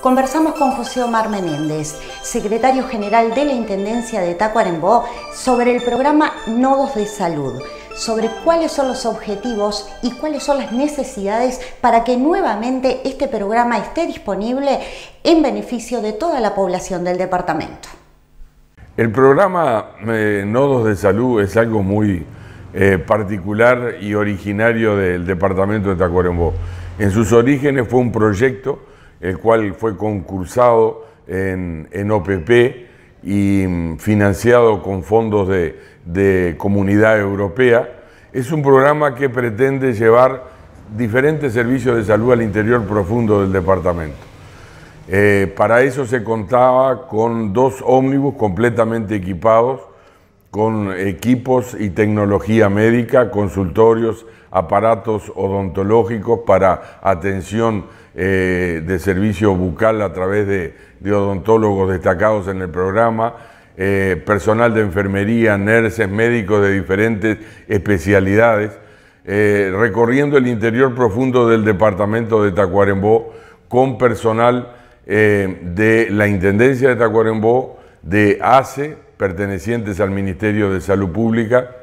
Conversamos con José Omar Menéndez, secretario general de la Intendencia de Tacuarembó, sobre el programa Nodos de Salud, sobre cuáles son los objetivos y cuáles son las necesidades para que nuevamente este programa esté disponible en beneficio de toda la población del departamento. El programa eh, Nodos de Salud es algo muy eh, particular y originario del departamento de Tacuarembó. En sus orígenes fue un proyecto el cual fue concursado en, en OPP y mm, financiado con fondos de, Comunidad Europea. Es un programa que pretende llevar diferentes servicios de salud al interior profundo del departamento. Eh, para eso se contaba con dos ómnibus completamente equipados, con equipos y tecnología médica, consultorios, aparatos odontológicos para atención eh, de servicio bucal a través de, odontólogos destacados en el programa, eh, personal de enfermería, nurses, médicos de diferentes especialidades, eh, recorriendo el interior profundo del departamento de Tacuarembó con personal de la Intendencia de Tacuarembó, de ACE, pertenecientes al Ministerio de Salud Pública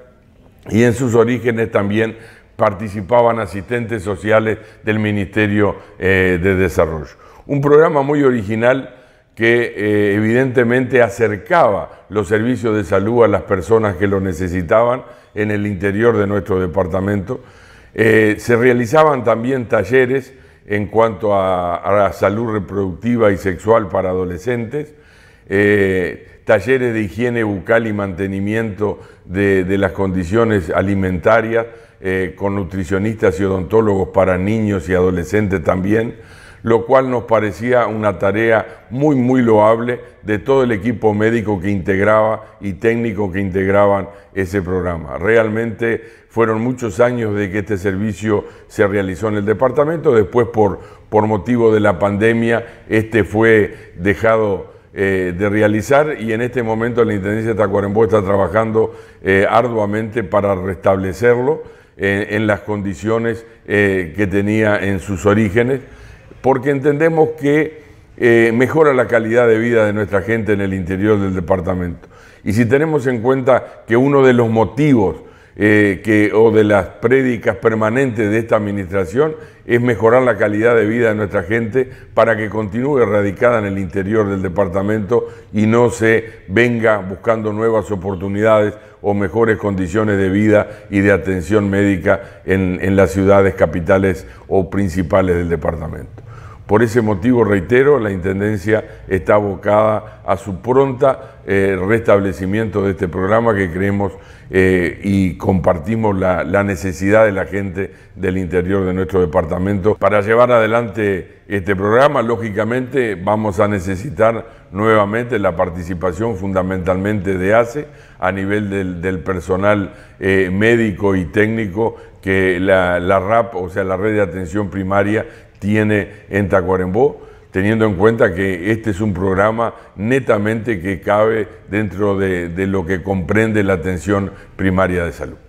y en sus orígenes también participaban asistentes sociales del Ministerio eh, de Desarrollo. Un programa muy original que eh, evidentemente acercaba los servicios de salud a las personas que lo necesitaban en el interior de nuestro departamento. Eh, se realizaban también talleres en cuanto a, la salud reproductiva y sexual para adolescentes talleres de higiene bucal y mantenimiento de, las condiciones alimentarias, eh, con nutricionistas y odontólogos para niños y adolescentes también, lo cual nos parecía una tarea muy, muy loable de todo el equipo médico que integraba y técnico que integraban ese programa. Realmente fueron muchos años de que este servicio se realizó en el departamento, después por, por motivo de la pandemia este fue dejado eh, de realizar y en este momento la Intendencia de Tacuarembó está trabajando eh, arduamente para restablecerlo eh, en las condiciones que tenía en sus orígenes, porque entendemos que mejora la calidad de vida de nuestra gente en el interior del departamento. Y si tenemos en cuenta que uno de los motivos eh, que, o de las prédicas permanentes de esta administración es mejorar la calidad de vida de nuestra gente para que continúe radicada en el interior del departamento y no se venga buscando nuevas oportunidades o mejores condiciones de vida y de atención médica en las ciudades capitales o principales del departamento. Por ese motivo, reitero, la Intendencia está abocada a su pronta eh, restablecimiento de este programa que creemos eh, y compartimos la, necesidad de la gente del interior de nuestro departamento. Para llevar adelante este programa, lógicamente vamos a necesitar nuevamente la participación fundamentalmente de ACE a nivel del, personal eh, médico y técnico que la RAP, o sea, la Red de Atención Primaria, tiene en Tacuarembó, teniendo en cuenta que este es un programa netamente que cabe dentro de, de lo que comprende la atención primaria de salud.